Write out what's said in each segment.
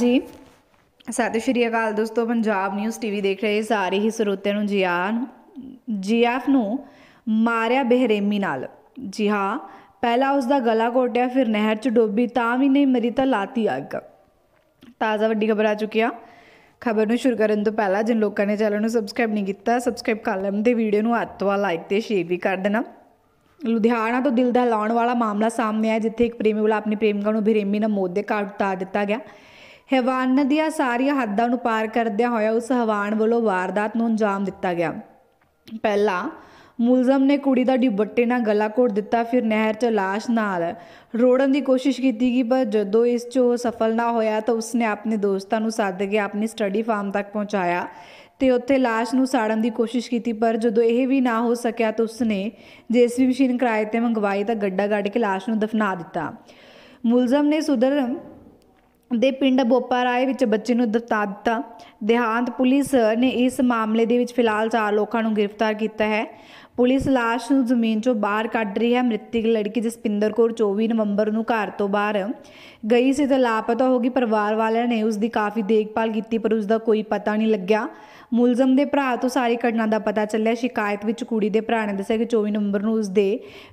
ਜੀ ਸਤਿ ਸ਼੍ਰੀ ਅਕਾਲ ਦੋਸਤੋ ਪੰਜਾਬ ਨਿਊਜ਼ ਟੀਵੀ ਦੇਖ ਰਹੇ ਸਾਰੇ ਹੀ ਸਰੋਤਿਆਂ ਨੂੰ ਜੀ ਜੀ ਜੀਐਫ ਨੂੰ ਮਾਰਿਆ ਬਹਿਰੇਮੀ ਨਾਲ ਜੀ ਹਾਂ ਪਹਿਲਾਂ ਉਸ ਦਾ ਗਲਾ ਘੋਟਿਆ ਫਿਰ ਨਹਿਰ 'ਚ ਡੋਬੀ ਤਾਂ ਵੀ ਨਹੀਂ ਮਰੀ ਤਾਂ ਲਾਤੀ ਅੱਗ ਤਾਜ਼ਾ ਵੱਡੀ ਖਬਰ ਆ ਚੁੱਕੀ ਆ ਖਬਰ ਨੂੰ ਸ਼ੁਰੂ ਕਰਨ ਤੋਂ ਪਹਿਲਾਂ ਜਿਨ ਲੋਕਾਂ ਨੇ ਚੈਨਲ ਨੂੰ ਸਬਸਕ੍ਰਾਈਬ ਨਹੀਂ ਕੀਤਾ ਸਬਸਕ੍ਰਾਈਬ ਕਰ ਲੈਣ ਤੇ ਵੀਡੀਓ ਨੂੰ ਹੱਥ ਤੋਂ ਲਾਈਕ ਤੇ ਸ਼ੇਅਰ ਵੀ ਕਰ ਦੇਣਾ ਲੁਧਿਆਣਾ ਤੋਂ ਦਿਲ ਦਾ ਲਾਉਣ ਵਾਲਾ ਮਾਮਲਾ ਸਾਹਮਣੇ ਆਇਆ ਜਿੱਥੇ ਇੱਕ ਪ੍ਰੇਮੀ ਵੱਲੋਂ ਆਪਣੀ ਪ੍ਰੇਮਿਕਾ ਨੂੰ ਬਹਿਰੇਮੀ ਨਾਲ ਮੌਤ ਦੇ ਘਾਟ ਉਤਾਰ ਦਿੱਤਾ ਗਿਆ ਹਵਾਨ ਦੀਆਂ ਸਾਰੀਆਂ ਹੱਦਾਂ ਨੂੰ ਪਾਰ ਕਰਦਿਆਂ ਹੋਇਆ ਉਸ ਹਵਾਨ ਵੱਲੋਂ ਵਾਰਦਾਤ ਨੂੰ ਅੰਜਾਮ ਦਿੱਤਾ ਗਿਆ ਪਹਿਲਾ ਮੁਲਜ਼ਮ ਨੇ ਕੁੜੀ ਦਾ ਡਿਬੱਟੇ ਨਾਲ ਗਲਾ ਘੋਟ ਦਿੱਤਾ ਫਿਰ ਨਹਿਰ 'ਚ ਲਾਸ਼ ਨਾਲ ਰੋੜਨ ਦੀ ਕੋਸ਼ਿਸ਼ ਕੀਤੀ ਗਈ ਪਰ ਜਦੋਂ ਇਸ 'ਚ ਉਹ ਸਫਲ ਨਾ ਹੋਇਆ ਤਾਂ ਉਸਨੇ ਆਪਣੇ ਦੋਸਤਾਂ ਨੂੰ ਸੱਦ ਕੇ ਆਪਣੀ ਸਟੱਡੀ ਫਾਰਮ ਤੱਕ ਪਹੁੰਚਾਇਆ ਤੇ ਉੱਥੇ লাশ ਨੂੰ ਸਾੜਨ ਦੀ ਕੋਸ਼ਿਸ਼ ਕੀਤੀ ਪਰ ਜਦੋਂ ਇਹ ਵੀ ਨਾ ਹੋ ਸਕਿਆ ਤਾਂ ਉਸਨੇ ਜੇਸੀਬੀ ਮਸ਼ੀਨ ਕਿਰਾਏ ਤੇ ਮੰਗਵਾਈ ਤਾਂ ਗੱਡਾ ਗੱਡ ਕੇ লাশ ਨੂੰ ਦਫਨਾ ਦਿੱਤਾ ਮੁਲਜ਼ਮ ਨੇ ਸੁਦਰ ਦੇ ਪਿੰਡ ਬੋਪਾ ਰਾਏ ਵਿੱਚ ਬੱਚੇ ਨੂੰ ਦਿੱਤਾ ਦਿੱਤਾ ਦੇਹਾਂਤ ਪੁਲਿਸ ਨੇ ਇਸ ਮਾਮਲੇ ਦੇ ਵਿੱਚ ਫਿਲਹਾਲ ਚਾਰ ਲੋਕਾਂ ਨੂੰ ਗ੍ਰਿਫਤਾਰ ਕੀਤਾ ਹੈ ਪੁਲਿਸ ਲਾਸ਼ ਨੂੰ ਜ਼ਮੀਨ 'ਚੋਂ ਬਾਹਰ ਕੱਢ ਰਹੀ ਹੈ ਮ੍ਰਿਤਕ ਲੜਕੀ ਜਸਪਿੰਦਰ ਕੌਰ 24 ਨਵੰਬਰ ਨੂੰ ਘਰ ਤੋਂ ਬਾਹਰ ਗਈ ਸੀ ਤੇ ਲਾਪਤਾ ਹੋ ਗਈ ਪਰਿਵਾਰ ਵਾਲਿਆਂ ਨੇ ਉਸ ਦੀ ਕਾਫੀ ਦੇਖਭਾਲ ਕੀਤੀ ਪਰ ਉਸ ਦਾ ਕੋਈ ਪਤਾ ਨਹੀਂ ਲੱਗਿਆ ਮੁਲਜ਼ਮ ਦੇ ਭਰਾ ਤੋਂ ਸਾਰੀ ਘਟਨਾ ਦਾ ਪਤਾ ਚੱਲਿਆ ਸ਼ਿਕਾਇਤ ਵਿੱਚ ਕੁੜੀ ਦੇ ਭਰਾ ਨੇ ਦੱਸਿਆ ਕਿ 24 ਨਵੰਬਰ ਨੂੰ ਉਸ ਦੇ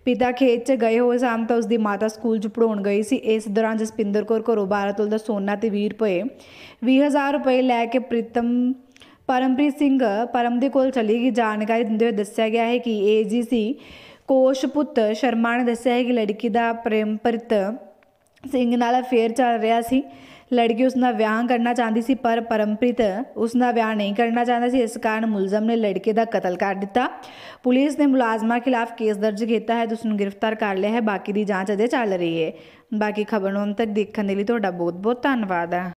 ਪਿਤਾ ਖੇਤ 'ਚ ਗਏ ਹੋਏ ਸਨ ਤਾਂ ਉਸ ਦੀ ਮਾਤਾ ਸਕੂਲ 'ਚ ਪੜਾਉਣ ਗਈ ਸੀ ਇਸ ਦੌਰਾਨ ਜਸਪਿੰਦਰ ਕੌਰ ਘਰੋਂ 12 ਤੋਲ ਦਾ ਸੋਨਾ ਤੇ 20 ਰੁਪਏ 20000 ਰੁਪਏ ਲੈ ਕੇ ਪ੍ਰੀਤਮ ਪਰਮਪ੍ਰੀਤ ਸਿੰਘ ਪਰਮ ਦੇ ਕੋਲ ਚਲੀ ਗਈ ਜਾਣਕਾਰੀ ਦਿੰਦੇ ਹੋਏ ਦੱਸਿਆ ਗਿਆ ਹੈ ਕਿ ਏਜੀਸੀ ਕੋਸ਼ਪੁੱਤ ਸ਼ਰਮਾ ਨੇ ਦੱਸਿਆ ਹੈ ਕਿ ਲੜਕੀ ਦਾ ਪ੍ਰੇਮਪ੍ਰੀਤ ਸਿੰਘ ਨਾਲ ਅਫੇਅਰ ਚੱਲ ਰਿਹਾ ਸੀ ਲੜਕੀ ਉਸ ਨਾਲ ਵਿਆਹ ਕਰਨਾ ਚਾਹੁੰਦੀ ਸੀ ਪਰ ਪਰਮਪ੍ਰੀਤ ਉਸ ਨਾਲ ਵਿਆਹ ਨਹੀਂ ਕਰਨਾ ਚਾਹੁੰਦਾ ਸੀ ਇਸ ਕਾਰਨ ਮੁਲਜ਼ਮ ਨੇ ਲੜਕੇ ਦਾ ਕਤਲ ਕਰ ਦਿੱਤਾ ਪੁਲਿਸ ਨੇ ਮੁਲਾਜ਼ਮਾਂ ਖਿਲਾਫ ਕੇਸ ਦਰਜ ਕੀਤਾ ਹੈ ਤੇ ਉਸ ਨੂੰ ਗ੍ਰਿਫਤਾਰ ਕਰ ਲਿਆ ਹੈ ਬਾਕੀ ਦੀ ਜਾਂਚ ਅਜੇ ਚੱਲ ਰਹੀ ਹੈ ਬਾਕੀ ਖਬਰਾਂ ਨੂੰ ਅੰਤ ਤੱਕ ਦੇਖਣ ਦੇ ਲਈ ਤੁਹਾਡਾ ਬਹੁਤ ਬਹੁਤ ਧੰਨਵਾਦ ਹੈ